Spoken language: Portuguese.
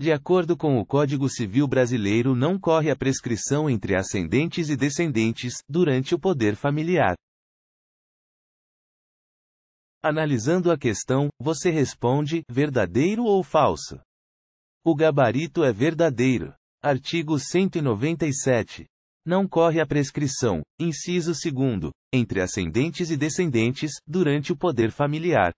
De acordo com o Código Civil Brasileiro, não corre a prescrição entre ascendentes e descendentes, durante o poder familiar. Analisando a questão, você responde: verdadeiro ou falso? O gabarito é verdadeiro. Artigo 197. Não corre a prescrição, inciso 2, entre ascendentes e descendentes, durante o poder familiar.